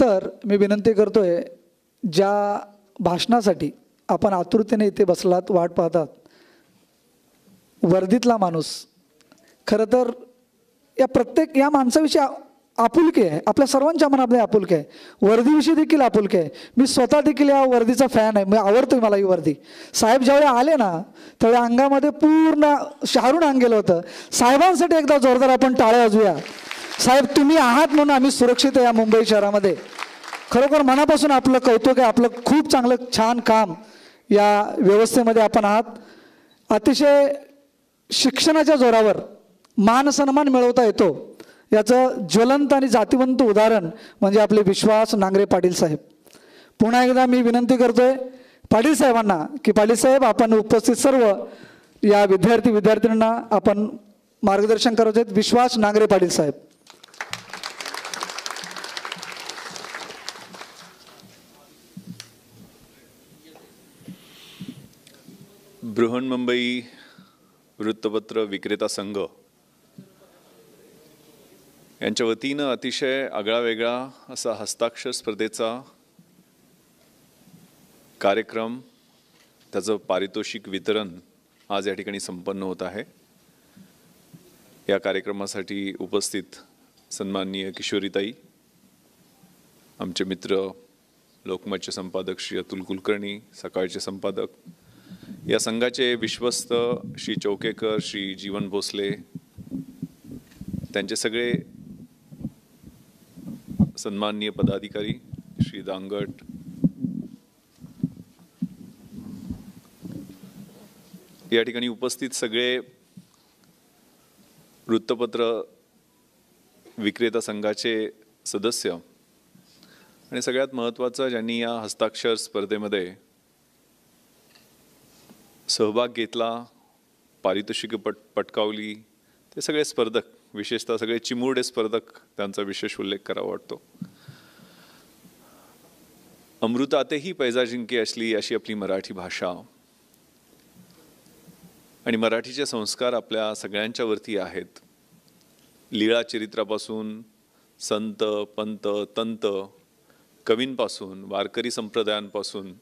तर मी विनंती करतोय ज्या भाषणासाठी आपण आतुरतेने इथे बसलात वाट पाहतात वर्दीतला माणूस खरं तर या प्रत्येक या माणसाविषयी आपुलकी आहे आपल्या सर्वांच्या मनामध्ये आपुलकी आहे वर्दीविषयी देखील आपुलकी आहे मी स्वतः देखील या वर्दीचा फॅन आहे मी आवडतो मला ही वर्दी साहेब ज्यावेळी आले ना त्यावेळी अंगामध्ये पूर्ण शहरून अंग गेलं होतं साहेबांसाठी एकदा जोरदार आपण टाळ्या वाजूया साहेब तुम्ही आहात म्हणून आम्ही सुरक्षित आहे या मुंबई शहरामध्ये खरोखर मनापासून आपलं कौतुक आहे आपलं खूप चांगलं छान काम या व्यवस्थेमध्ये आपण आहात अतिशय शिक्षणाच्या जोरावर मान सन्मान मिळवता येतो याचं ज्वलंत आणि जातिवंत उदाहरण म्हणजे आपले विश्वास नांगरे पाटील साहेब पुन्हा एकदा मी विनंती करतोय पाटील साहेबांना की पाटील साहेब आपण उपस्थित सर्व या विद्यार्थी विद्यार्थिनींना आपण मार्गदर्शन करत आहेत विश्वास नांगरे पाटील साहेब बृहन्मुंबई वृत्तपत्र विक्रेता संघ यांच्या वतीनं अतिशय आगळावेगळा असा हस्ताक्षर स्पर्धेचा कार्यक्रम त्याचं पारितोषिक वितरण आज या ठिकाणी संपन्न होत आहे या कार्यक्रमासाठी उपस्थित सन्माननीय किशोरीताई आमचे मित्र लोकमतचे संपादक श्री अतुल कुलकर्णी सकाळचे संपादक या संघाचे विश्वस्त श्री चौकेकर श्री जीवन भोसले त्यांचे सगळे सन्माननीय पदाधिकारी श्री दांगट या ठिकाणी उपस्थित सगळे वृत्तपत्र विक्रेता संघाचे सदस्य आणि सगळ्यात महत्त्वाचं ज्यांनी या हस्ताक्षर स्पर्धेमध्ये सहभाग घेतला पारितोषिक पट पटकावली ते सगळे स्पर्धक विशेषतः सगळे चिमुरडे स्पर्धक त्यांचा विशेष उल्लेख करावा वाटतो अमृतातही पैजा जिंके असली अशी आपली मराठी भाषा आणि मराठीचे संस्कार आपल्या सगळ्यांच्यावरती आहेत लीळा चरित्रापासून संत पंत तंत कवींपासून वारकरी संप्रदायांपासून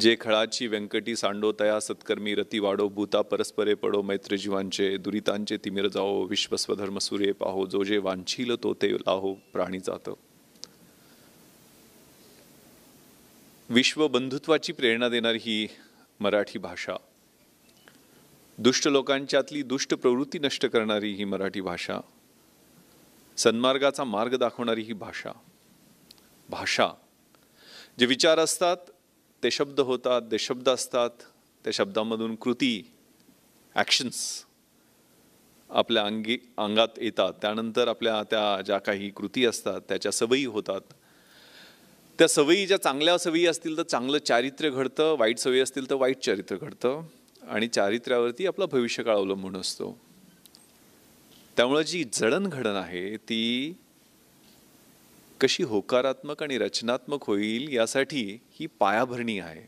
जे खळाची व्यंकटी सांडो तया सत्कर्मी रती वाडो भूता परस्परे पडो मैत्रजीवांचे दुरितांचे तिमीर जाओ विश्वस्वधर्म सूर्य पाहो जो जे वांछील तो ते लाहो प्राणी जात विश्व बंधुत्वाची प्रेरणा देणारी ही मराठी भाषा दुष्ट लोकांच्यातली दुष्ट प्रवृत्ती नष्ट करणारी ही मराठी भाषा सन्मार्गाचा मार्ग दाखवणारी ही भाषा भाषा जे विचार असतात ते शब्द होतात ते शब्द असतात त्या शब्दामधून कृती ॲक्शन्स आपल्या अंगी अंगात येतात त्यानंतर आपल्या त्या ज्या काही कृती असतात त्याच्या सवयी होतात त्या सवयी ज्या चांगल्या सवयी असतील तर चांगलं चारित्र्य घडतं वाईट सवयी असतील तर वाईट चारित्र्य घडतं आणि चारित्र्यावरती आपला काळ अवलंबून असतो त्यामुळं जी जडणघडण आहे ती कशी होकारात्मक आणि रचनात्मक होईल यासाठी ही पायाभरणी आहे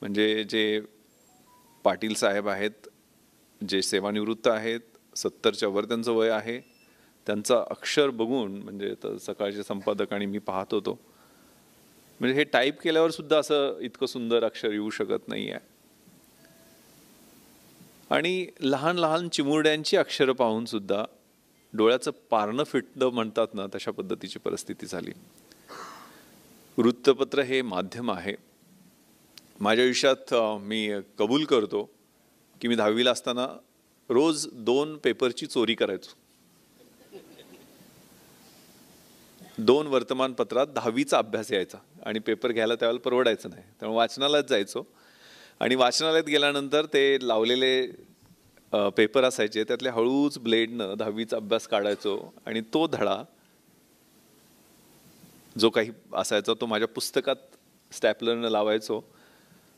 म्हणजे जे पाटील साहेब आहेत जे सेवानिवृत्त आहेत सत्तरच्या वर त्यांचं वय आहे त्यांचा अक्षर बघून म्हणजे तर सकाळचे संपादक आणि मी पाहत होतो म्हणजे हे टाईप केल्यावर सुद्धा असं इतकं सुंदर अक्षर येऊ शकत नाही आहे आणि लहान लहान चिमुरड्यांची अक्षरं पाहून सुद्धा डोळ्याचं पारणं फिटणं म्हणतात ना तशा पद्धतीची परिस्थिती झाली वृत्तपत्र हे माध्यम आहे माझ्या आयुष्यात मी कबूल करतो की मी दहावीला असताना रोज दोन पेपरची चोरी करायचो दोन वर्तमानपत्रात दहावीचा अभ्यास यायचा आणि पेपर घ्यायला त्यावेळेला परवडायचं नाही त्यामुळे वाचनालयात जायचो आणि वाचनालयात गेल्यानंतर ते लावलेले पेपर असायचे त्यातल्या हळूच ब्लेडनं दहावीचा अभ्यास काढायचो आणि तो धडा जो काही असायचा तो माझ्या पुस्तकात स्टॅपलरनं लावायचो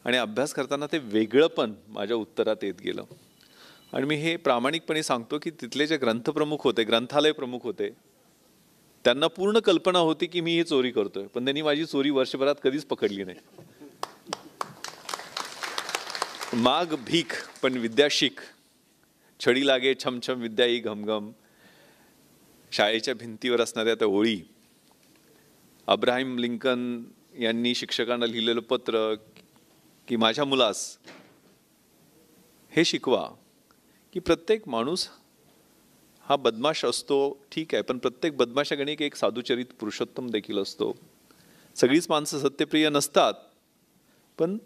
आणि अभ्यास करताना ते वेगळं पण माझ्या उत्तरात येत गेलं आणि मी हे प्रामाणिकपणे सांगतो की तिथले जे ग्रंथप्रमुख होते ग्रंथालय प्रमुख होते त्यांना पूर्ण कल्पना होती की मी ही चोरी करतोय पण त्यांनी माझी चोरी वर्षभरात कधीच पकडली नाही माग भीक पण विद्या छडी लागे छमछम विद्या ही घमघम शाळेच्या भिंतीवर असणाऱ्या त्या ओळी अब्राहिम लिंकन यांनी शिक्षकांना लिहिलेलं पत्र की माझ्या मुलास हे शिकवा की प्रत्येक माणूस हा बदमाश असतो ठीक आहे पण प्रत्येक बदमाशागणिक एक साधुचरित पुरुषोत्तम देखील असतो सगळीच माणसं सत्यप्रिय नसतात पण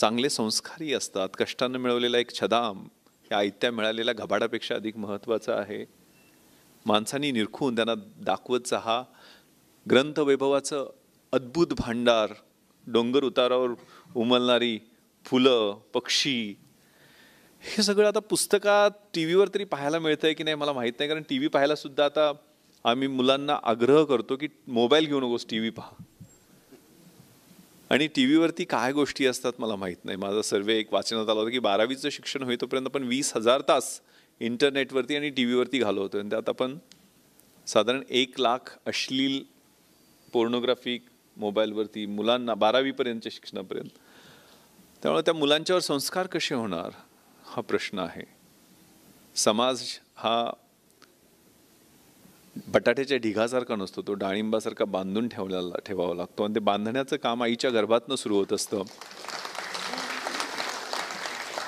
चांगले संस्कारही असतात कष्टानं मिळवलेला एक छदाम या आयत्या मिळालेल्या घबाडापेक्षा अधिक महत्त्वाचं आहे माणसांनी निरखून त्यांना दाखवत हा ग्रंथ वैभवाचं अद्भुत भांडार डोंगर उतारावर उमलणारी फुलं पक्षी हे सगळं आता पुस्तकात टी व्हीवर तरी पाहायला मिळतं आहे की नाही मला माहीत नाही कारण टी व्ही पाहायलासुद्धा आता आम्ही मुलांना आग्रह करतो की मोबाईल घेऊ नकोस टी व्ही पहा आणि टी व्हीवरती काय गोष्टी असतात मला माहीत नाही माझा सर्वे एक वाचनात आला होता की बारावीचं शिक्षण होईतोपर्यंत आपण वीस हजार तास इंटरनेटवरती आणि टी व्हीवरती घालवतो आणि त्यात आपण साधारण एक लाख अश्लील पोर्नोग्राफिक मोबाईलवरती मुलांना बारावीपर्यंतच्या शिक्षणापर्यंत त्यामुळे त्या मुलांच्यावर संस्कार कसे होणार हा प्रश्न आहे समाज हा बटाट्याच्या ढिगासारखा नसतो तो डाळिंबासारखा बांधून ठेवलेला ठेवावा लागतो आणि ते बांधण्याचं काम आईच्या गर्भातनं सुरू होत असतं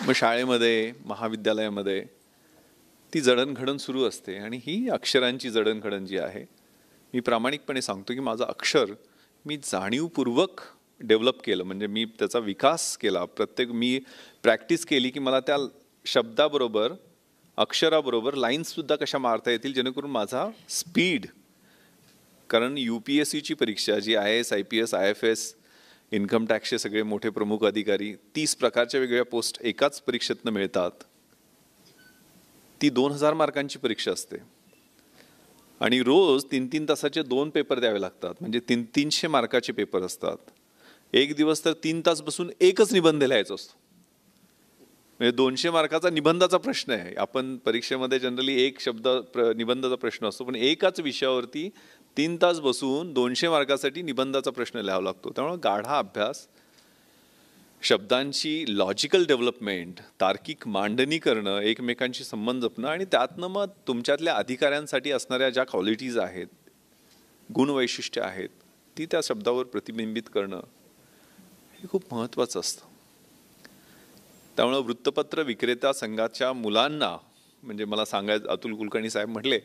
मग शाळेमध्ये महाविद्यालयामध्ये ती जडणघडण सुरू असते आणि ही अक्षरांची जडणघडण जी आहे मी प्रामाणिकपणे सांगतो की माझं अक्षर मी जाणीवपूर्वक डेव्हलप केलं म्हणजे मी त्याचा विकास केला प्रत्येक मी प्रॅक्टिस केली की मला त्या शब्दाबरोबर अक्षराबरोबर लाईन्ससुद्धा कशा मारता येतील जेणेकरून माझा स्पीड कारण यू पी एस सीची परीक्षा जी I S I P S I F S income टॅक्सचे सगळे मोठे प्रमुख अधिकारी तीस प्रकारच्या वेगवेगळ्या पोस्ट एकाच परीक्षेतनं मिळतात ती दोन हजार मार्कांची परीक्षा असते आणि रोज तीन तीन तासाचे दोन पेपर द्यावे लागतात म्हणजे तीन तीनशे मार्काचे पेपर असतात एक दिवस तर तीन तास बसून एकच निबंध लिहायचा असतो म्हणजे दोनशे मार्काचा निबंधाचा प्रश्न आहे आपण परीक्षेमध्ये जनरली एक शब्द प्र निबंधाचा प्रश्न असतो पण एकाच विषयावरती तीन तास बसून दोनशे मार्कासाठी निबंधाचा प्रश्न लिहावा लागतो त्यामुळे गाढा अभ्यास शब्दांची लॉजिकल डेव्हलपमेंट तार्किक मांडणी करणं एकमेकांशी संबंध जपणं आणि त्यातनं मग तुमच्यातल्या अधिकाऱ्यांसाठी असणाऱ्या ज्या क्वालिटीज आहेत गुणवैशिष्ट्य आहेत ती त्या शब्दावर प्रतिबिंबित करणं हे खूप महत्त्वाचं असतं त्यामुळं वृत्तपत्र विक्रेता संघाच्या मुलांना म्हणजे मला सांगायचं अतुल कुलकर्णी साहेब म्हटले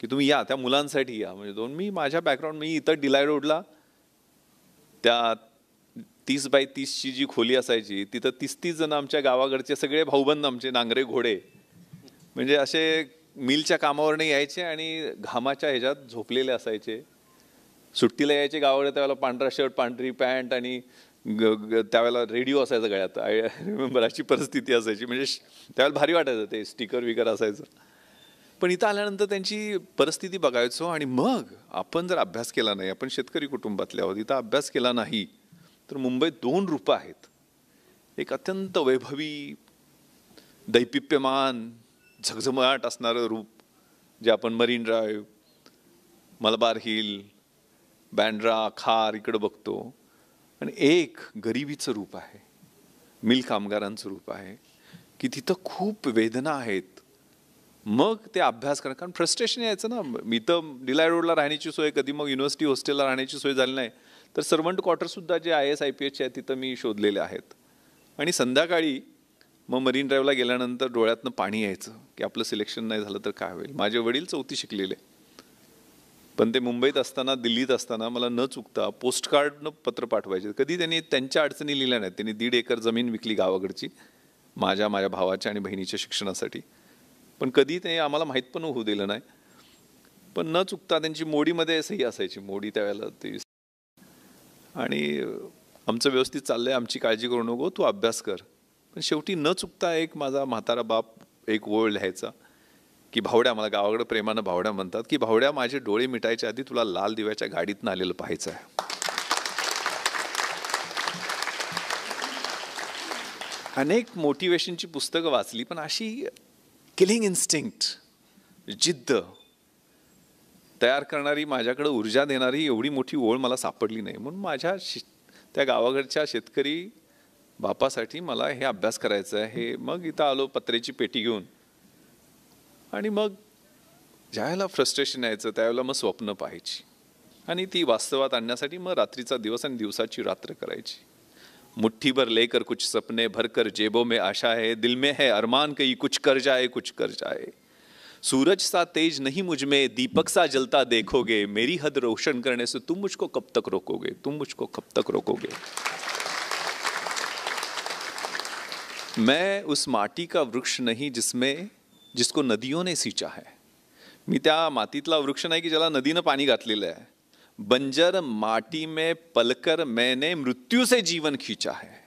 की तुम्ही या त्या मुलांसाठी या म्हणजे दोन मी माझ्या बॅकग्राऊंड मी इथं डिलाय रोडला त्या तीस बाय तीसची जी खोली असायची तिथं तीस तीस जण आमच्या गावाकडचे सगळे भाऊबंद आमचे नांगरे घोडे म्हणजे असे मिलच्या कामावरनं यायचे आणि घामाच्या ह्याच्यात झोपलेले असायचे सुट्टीला यायचे गावाकडे त्यावेळेला पांढरा शर्ट पांढरी पॅन्ट आणि ग ग त्यावेळेला रेडिओ असायचा गळ्यात आय रिमेंबर अशी परिस्थिती असायची म्हणजे त्यावेळेला भारी वाटायचं ते स्टिकर विकर असायचं पण इथं आल्यानंतर त्यांची परिस्थिती बघायचो आणि मग आपण जर अभ्यास केला नाही आपण शेतकरी कुटुंबातल्या आहोत इथं अभ्यास केला नाही तर मुंबईत दोन रूपं आहेत एक अत्यंत वैभवी दैपिप्यमान झगझमाट असणारं रूप जे आपण मरीन ड्राईव्ह मलबार हिल बँड्रा खार इकडं बघतो आणि एक गरिबीचं रूप आहे मिल कामगारांचं रूप आहे की तिथं खूप वेदना आहेत मग ते अभ्यास करणं कारण फ्रस्ट्रेशन यायचं ना मी तर डिलाय रोडला राहण्याची सोय कधी मग युनिव्हर्सिटी हॉस्टेलला राहण्याची सोय झाली नाही तर सर्वंट क्वार्टरसुद्धा जे आय एस आय पी एसचे आहेत तिथं मी शोधलेले आहेत आणि संध्याकाळी मग मरीन ड्राईव्हला गेल्यानंतर डोळ्यातनं पाणी यायचं की आपलं सिलेक्शन नाही झालं तर काय होईल माझे वडील चौथी शिकलेले पण ते मुंबईत असताना दिल्लीत असताना मला न चुकता कार्डनं पत्र पाठवायचे कधी त्यांनी त्यांच्या अडचणी लिहिल्या नाहीत त्यांनी दीड एकर जमीन विकली गावाकडची माझ्या माझ्या भावाच्या आणि बहिणीच्या शिक्षणासाठी पण कधी ते आम्हाला माहीत पण होऊ दिलं नाही पण न चुकता त्यांची मोडीमध्ये सही असायची मोडी त्यावेळेला ती आणि आमचं व्यवस्थित चाललं आहे आमची काळजी करू नको तू अभ्यास कर पण शेवटी न चुकता एक माझा म्हातारा बाप एक ओळ लिहायचा की भावड्या मला गावाकडं प्रेमानं भावड्या म्हणतात की भावड्या माझे डोळे मिटायच्या आधी तुला लाल दिव्याच्या गाडीतनं आलेलं पाहायचं आहे अनेक मोटिवेशनची पुस्तकं वाचली पण अशी किलिंग इन्स्टिंक्ट जिद्द तयार करणारी माझ्याकडं ऊर्जा देणारी एवढी मोठी ओळ मला सापडली नाही म्हणून माझ्या शि त्या गावाकडच्या शेतकरी बापासाठी मला हे अभ्यास करायचं आहे हे मग इथं आलो पत्रेची पेटी घेऊन आणि मग ज्यावेळेला फ्रस्ट्रेशन यायचं त्यावेळेला मग स्वप्न पाहायची आणि ती वास्तवात आणण्यासाठी मग रात्रीचा दिवस आणि दिवसाची रात्र करायची मुट्ठी भर लेकर कुछ सपने भरकर जेबों में आशा है दिल में है अरमान कही कुछ कर जाए कुछ कर जाए सूरज सा तेज नहीं मुझ में दीपक सा जलता देखोगे मेरी हद रोशन करने से तुम मुझको कब तक रोकोगे तुम मुझको कब तक रोकोगे मैं उस माटी का वृक्ष नहीं जिसमें जिसको नदियों ने सींचा है मी त्या मातीतला वृक्ष नाही की ज्याला नदीनं पाणी घातलेलं आहे बंजर माटी में पलकर मैंने मृत्यु से जीवन खींचा है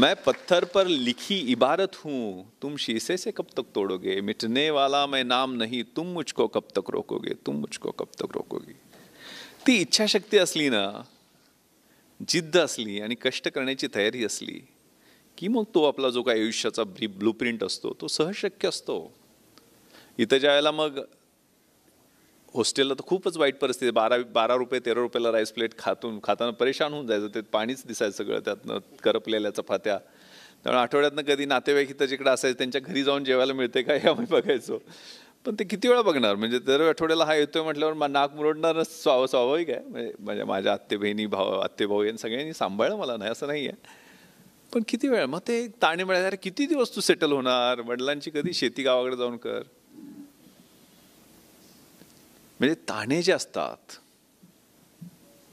मैं पत्थर पर लिखी इबारत हूं तुम शीशे से कब तक तोड़ोगे मिटने वाला मैं नाम नहीं तुम मुझको कब तक रोकोगे तुम मुझको कब तक रोकोगे ती इच्छाशक्ती असली ना जिद्द असली आणि कष्ट करण्याची तयारी असली की मग तो आपला जो काही आयुष्याचा ब्री ब्लूप्रिंट असतो तो सहज शक्य असतो इथं ज्या वेळेला मग हॉस्टेलला तर खूपच वाईट परिस्थिती बारा बारा रुपये तेरा रुपयाला राईस प्लेट खातून खाताना परेशान होऊन जायचं ते पाणीच दिसायचं सगळं त्यातनं करपलेल्या चपात्या त्यामुळे आठवड्यातनं कधी नातेवाईक इथं जिकडे असायचं त्यांच्या घरी जाऊन जेवायला मिळते का हे आम्ही बघायचो पण ते किती वेळा बघणार म्हणजे दर आठवड्याला हा येतोय म्हटल्यावर मग नाक मुरडणारच स्वाव स्वाभाविक आहे म्हणजे माझ्या माझ्या आत्ते बहिणी भाव आत्ते भाऊ यांनी सगळ्यांनी सांभाळलं मला नाही असं नाही आहे पण किती वेळ मग ते ताणे मिळाले अरे किती दिवस तू सेटल होणार वडिलांची कधी शेती गावाकडे जाऊन कर म्हणजे ताणे जे असतात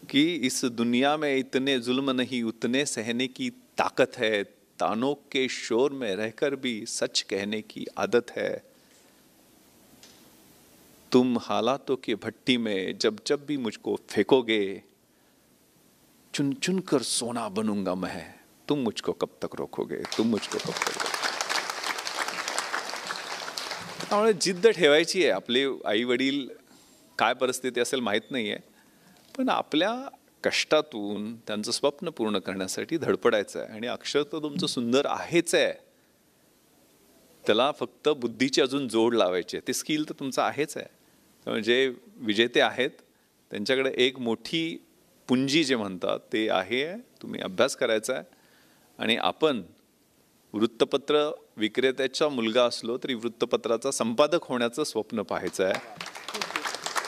कि इस दुनिया में इतने जुल्म नहीं उतने सहने की ताकत है तानों के शोर में रहकर भी सच कहने की आदत है तुम हालातों के भट्टी में जब जब भी मुझको फेंकोगे चुन चुन कर सोना बनूंगा मैं तुम मुझको कब तक रोकोगे तुम मुझको कब तक त्यामुळे जिद्द ठेवायची आहे आपले आई वडील काय परिस्थिती असेल माहीत नाही आहे पण आपल्या कष्टातून त्यांचं स्वप्न पूर्ण करण्यासाठी धडपडायचं आहे आणि अक्षर तर तुमचं सुंदर आहेच आहे त्याला फक्त बुद्धीची अजून जोड लावायची आहे ते स्किल तर तुमचं आहेच आहे त्यामुळे जे विजेते आहेत त्यांच्याकडे एक मोठी पुंजी जे म्हणतात ते आहे तुम्ही अभ्यास करायचा आहे आणि आपण वृत्तपत्र विक्रेत्याचा मुलगा असलो तरी वृत्तपत्राचा संपादक होण्याचं स्वप्न पाहायचं आहे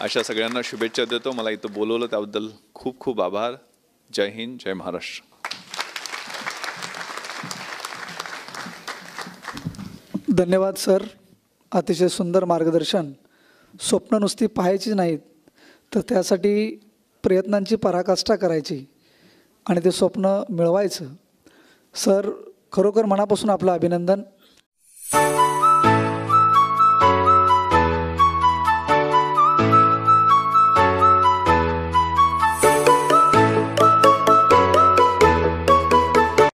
अशा सगळ्यांना शुभेच्छा देतो मला इथं बोलवलं त्याबद्दल खूप खूप आभार जय हिंद जय महाराष्ट्र धन्यवाद सर अतिशय सुंदर मार्गदर्शन स्वप्न नुसती पाहायची नाहीत तर त्यासाठी प्रयत्नांची पराकाष्ठा करायची आणि ते स्वप्न मिळवायचं सर खरोखर मनापासून आपलं अभिनंदन